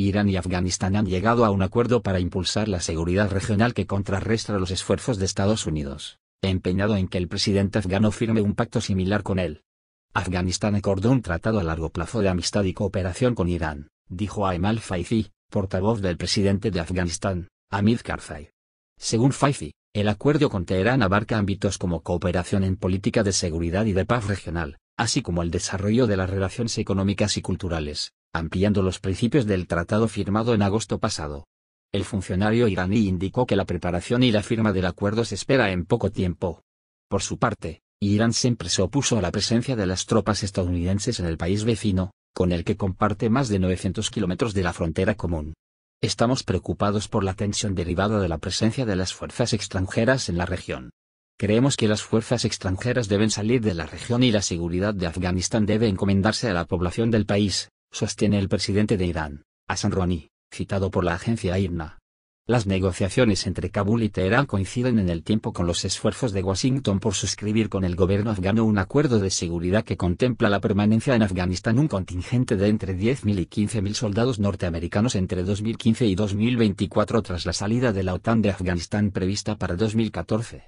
Irán y Afganistán han llegado a un acuerdo para impulsar la seguridad regional que contrarrestra los esfuerzos de Estados Unidos, empeñado en que el presidente afgano firme un pacto similar con él. Afganistán acordó un tratado a largo plazo de amistad y cooperación con Irán, dijo Aymal Faifi, portavoz del presidente de Afganistán, Hamid Karzai. Según Faizi, el acuerdo con Teherán abarca ámbitos como cooperación en política de seguridad y de paz regional, así como el desarrollo de las relaciones económicas y culturales, ampliando los principios del tratado firmado en agosto pasado. El funcionario iraní indicó que la preparación y la firma del acuerdo se espera en poco tiempo. Por su parte, Irán siempre se opuso a la presencia de las tropas estadounidenses en el país vecino, con el que comparte más de 900 kilómetros de la frontera común. Estamos preocupados por la tensión derivada de la presencia de las fuerzas extranjeras en la región. Creemos que las fuerzas extranjeras deben salir de la región y la seguridad de Afganistán debe encomendarse a la población del país, sostiene el presidente de Irán, Hassan Rouhani, citado por la agencia IRNA. Las negociaciones entre Kabul y Teherán coinciden en el tiempo con los esfuerzos de Washington por suscribir con el gobierno afgano un acuerdo de seguridad que contempla la permanencia en Afganistán un contingente de entre 10.000 y 15.000 soldados norteamericanos entre 2015 y 2024 tras la salida de la OTAN de Afganistán prevista para 2014.